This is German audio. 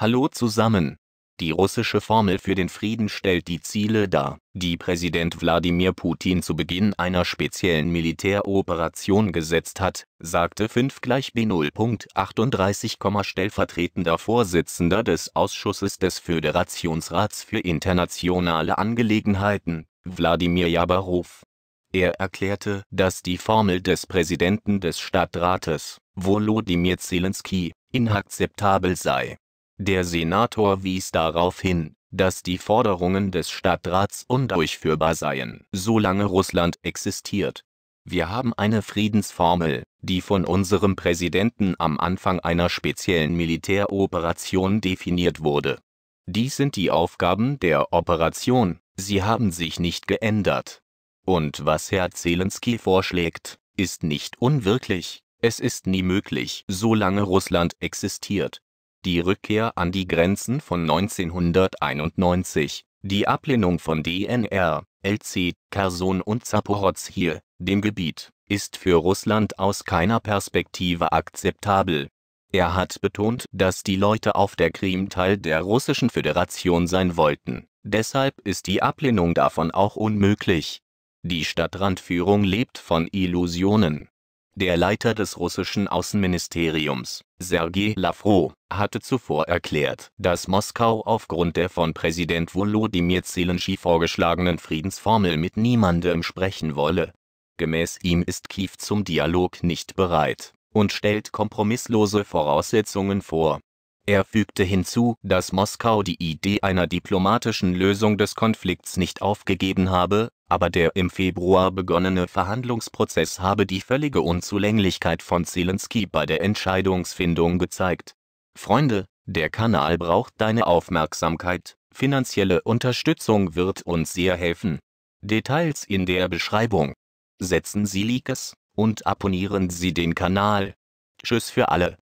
Hallo zusammen. Die russische Formel für den Frieden stellt die Ziele dar, die Präsident Wladimir Putin zu Beginn einer speziellen Militäroperation gesetzt hat, sagte 5 gleich B0.38, stellvertretender Vorsitzender des Ausschusses des Föderationsrats für internationale Angelegenheiten, Wladimir Jabarow. Er erklärte, dass die Formel des Präsidenten des Stadtrates, Volodymyr Zelensky, inakzeptabel sei der Senator wies darauf hin, dass die Forderungen des Stadtrats undurchführbar seien, solange Russland existiert. Wir haben eine Friedensformel, die von unserem Präsidenten am Anfang einer speziellen Militäroperation definiert wurde. Dies sind die Aufgaben der Operation, sie haben sich nicht geändert. Und was Herr Zelensky vorschlägt, ist nicht unwirklich, es ist nie möglich, solange Russland existiert die Rückkehr an die Grenzen von 1991, die Ablehnung von DNR, LC, Cherson und Saporozhye, dem Gebiet, ist für Russland aus keiner Perspektive akzeptabel. Er hat betont, dass die Leute auf der Krim Teil der Russischen Föderation sein wollten. Deshalb ist die Ablehnung davon auch unmöglich. Die Stadtrandführung lebt von Illusionen. Der Leiter des russischen Außenministeriums, Sergei Lavrov, hatte zuvor erklärt, dass Moskau aufgrund der von Präsident Volodymyr Zelensky vorgeschlagenen Friedensformel mit niemandem sprechen wolle. Gemäß ihm ist Kiew zum Dialog nicht bereit und stellt kompromisslose Voraussetzungen vor er fügte hinzu, dass Moskau die Idee einer diplomatischen Lösung des Konflikts nicht aufgegeben habe, aber der im Februar begonnene Verhandlungsprozess habe die völlige Unzulänglichkeit von Zelensky bei der Entscheidungsfindung gezeigt. Freunde, der Kanal braucht deine Aufmerksamkeit, finanzielle Unterstützung wird uns sehr helfen. Details in der Beschreibung. Setzen Sie Likes und abonnieren Sie den Kanal. Tschüss für alle.